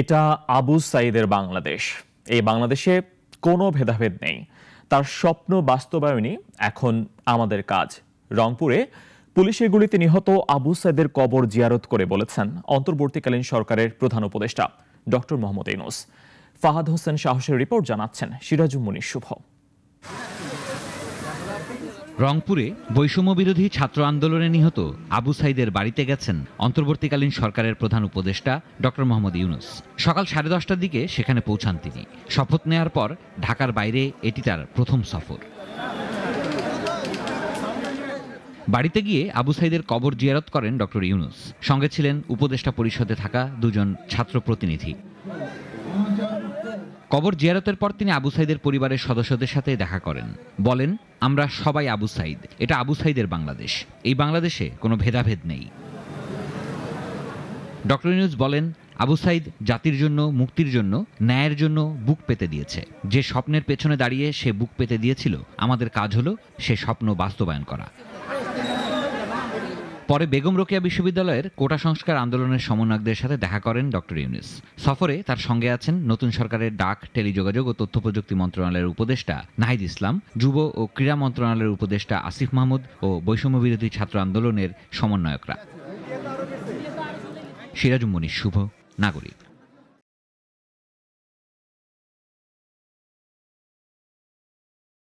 এটা আবু সাইদের বাংলাদেশ এই বাংলাদেশে কোনো ভেদাভেদ নেই তার স্বপ্ন বাস্তবায়নই এখন আমাদের কাজ রংপুরে পুলিশের গুলিতে নিহত আবু সাইদের কবর জিয়ারত করে বলেছেন অন্তর্বর্তীকালীন সরকারের প্রধান উপদেষ্টা ডক্টর মোহাম্মদ ইনুস ফাহাদ হোসেন সাহসের রিপোর্ট জানাচ্ছেন সিরাজুমনির শুভ রংপুরে বৈষম্য বিরোধী ছাত্র আন্দোলনে নিহত আবু সাইদের বাড়িতে গেছেন অন্তর্বর্তীকালীন সরকারের প্রধান উপদেষ্টা ডক্টর মোহাম্মদ ইউনুস সকাল সাড়ে দশটার দিকে সেখানে পৌঁছান তিনি শপথ নেয়ার পর ঢাকার বাইরে এটি তার প্রথম সফর বাড়িতে গিয়ে আবু সাইদের কবর জিয়ারত করেন ডক্টর ইউনুস সঙ্গে ছিলেন উপদেষ্টা পরিষদে থাকা দুজন ছাত্র প্রতিনিধি কবর জিয়ারতের পর তিনি আবু সাইদের পরিবারের সদস্যদের সাথে দেখা করেন বলেন আমরা সবাই আবু সাইদ এটা আবু সাইদের বাংলাদেশ এই বাংলাদেশে কোনো ভেদাভেদ নেই ডক্টর নিউজ বলেন আবু সাইদ জাতির জন্য মুক্তির জন্য ন্যায়ের জন্য বুক পেতে দিয়েছে যে স্বপ্নের পেছনে দাঁড়িয়ে সে বুক পেতে দিয়েছিল আমাদের কাজ হলো সে স্বপ্ন বাস্তবায়ন করা পরে বেগম রোকেয়া বিশ্ববিদ্যালয়ের কোটা সংস্কার আন্দোলনের সমন্বয়কদের সাথে দেখা করেন ডক্টর ইউনিস সফরে তার সঙ্গে আছেন নতুন সরকারের ডাক টেলিযোগাযোগ ও তথ্য প্রযুক্তি মন্ত্রণালয়ের উপদেষ্টা নাহিদ ইসলাম যুব ও ক্রীড়া মন্ত্রণালয়ের উপদেষ্টা আসিফ মাহমুদ ও বৈষম্য বিরোধী ছাত্র আন্দোলনের সমন্বয়করা সিরাজুমনির শুভ নাগরিক